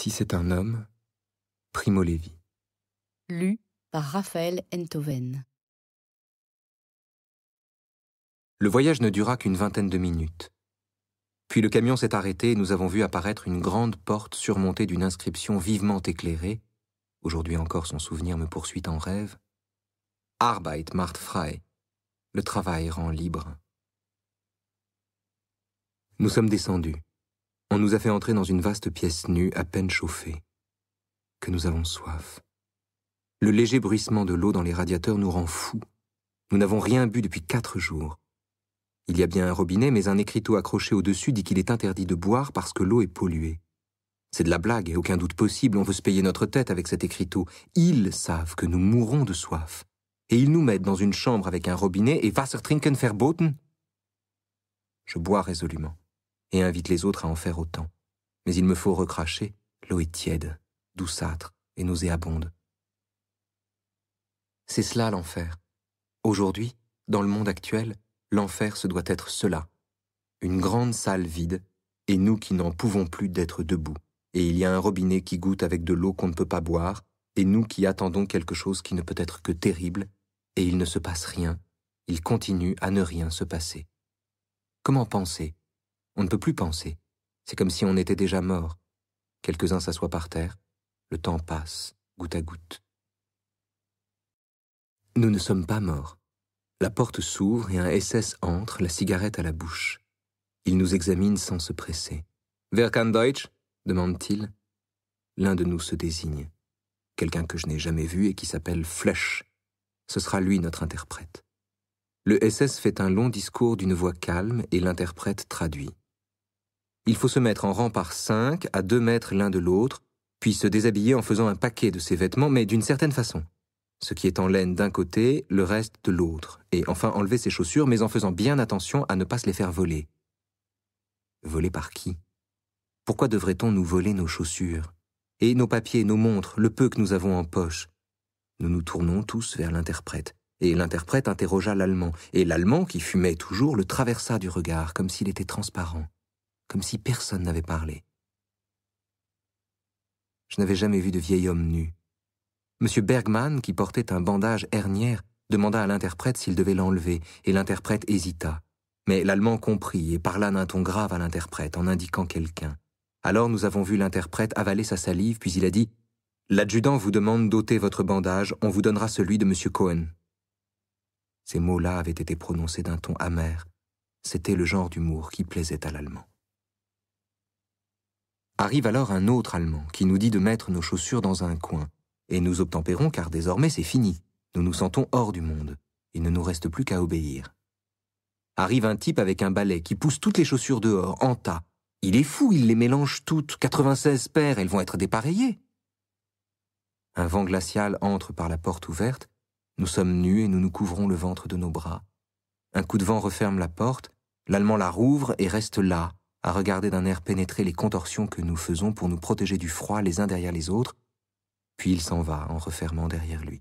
Si c'est un homme, Primo Levi. Lu par Raphaël Enthoven. Le voyage ne dura qu'une vingtaine de minutes. Puis le camion s'est arrêté et nous avons vu apparaître une grande porte surmontée d'une inscription vivement éclairée. Aujourd'hui encore, son souvenir me poursuit en rêve. Arbeit macht frei. Le travail rend libre. Nous sommes descendus. On nous a fait entrer dans une vaste pièce nue, à peine chauffée, que nous avons soif. Le léger bruissement de l'eau dans les radiateurs nous rend fous. Nous n'avons rien bu depuis quatre jours. Il y a bien un robinet, mais un écriteau accroché au-dessus dit qu'il est interdit de boire parce que l'eau est polluée. C'est de la blague, et aucun doute possible, on veut se payer notre tête avec cet écriteau. Ils savent que nous mourrons de soif. Et ils nous mettent dans une chambre avec un robinet et Wasser trinken verboten. Je bois résolument et invite les autres à en faire autant. Mais il me faut recracher, l'eau est tiède, douceâtre et nauséabonde. C'est cela l'enfer. Aujourd'hui, dans le monde actuel, l'enfer se doit être cela. Une grande salle vide, et nous qui n'en pouvons plus d'être debout. Et il y a un robinet qui goûte avec de l'eau qu'on ne peut pas boire, et nous qui attendons quelque chose qui ne peut être que terrible, et il ne se passe rien, il continue à ne rien se passer. Comment penser on ne peut plus penser. C'est comme si on était déjà mort. Quelques-uns s'assoient par terre. Le temps passe, goutte à goutte. Nous ne sommes pas morts. La porte s'ouvre et un SS entre, la cigarette à la bouche. Il nous examine sans se presser. Wer kann Deutsch demande-t-il. L'un de nous se désigne. Quelqu'un que je n'ai jamais vu et qui s'appelle Flesch. Ce sera lui notre interprète. Le SS fait un long discours d'une voix calme et l'interprète traduit. Il faut se mettre en rang par cinq, à deux mètres l'un de l'autre, puis se déshabiller en faisant un paquet de ses vêtements, mais d'une certaine façon. Ce qui est en laine d'un côté, le reste de l'autre, et enfin enlever ses chaussures, mais en faisant bien attention à ne pas se les faire voler. Voler par qui Pourquoi devrait-on nous voler nos chaussures Et nos papiers, nos montres, le peu que nous avons en poche Nous nous tournons tous vers l'interprète, et l'interprète interrogea l'allemand, et l'allemand, qui fumait toujours, le traversa du regard, comme s'il était transparent comme si personne n'avait parlé. Je n'avais jamais vu de vieil homme nu. M. Bergman, qui portait un bandage hernière, demanda à l'interprète s'il devait l'enlever, et l'interprète hésita. Mais l'Allemand comprit et parla d'un ton grave à l'interprète en indiquant quelqu'un. Alors nous avons vu l'interprète avaler sa salive, puis il a dit L'adjudant vous demande d'ôter votre bandage, on vous donnera celui de M. Cohen. Ces mots-là avaient été prononcés d'un ton amer. C'était le genre d'humour qui plaisait à l'Allemand. Arrive alors un autre Allemand qui nous dit de mettre nos chaussures dans un coin, et nous obtempérons car désormais c'est fini, nous nous sentons hors du monde, il ne nous reste plus qu'à obéir. Arrive un type avec un balai qui pousse toutes les chaussures dehors, en tas. Il est fou, il les mélange toutes, 96 paires, elles vont être dépareillées. Un vent glacial entre par la porte ouverte, nous sommes nus et nous nous couvrons le ventre de nos bras. Un coup de vent referme la porte, l'Allemand la rouvre et reste là, à regarder d'un air pénétré les contorsions que nous faisons pour nous protéger du froid les uns derrière les autres, puis il s'en va en refermant derrière lui.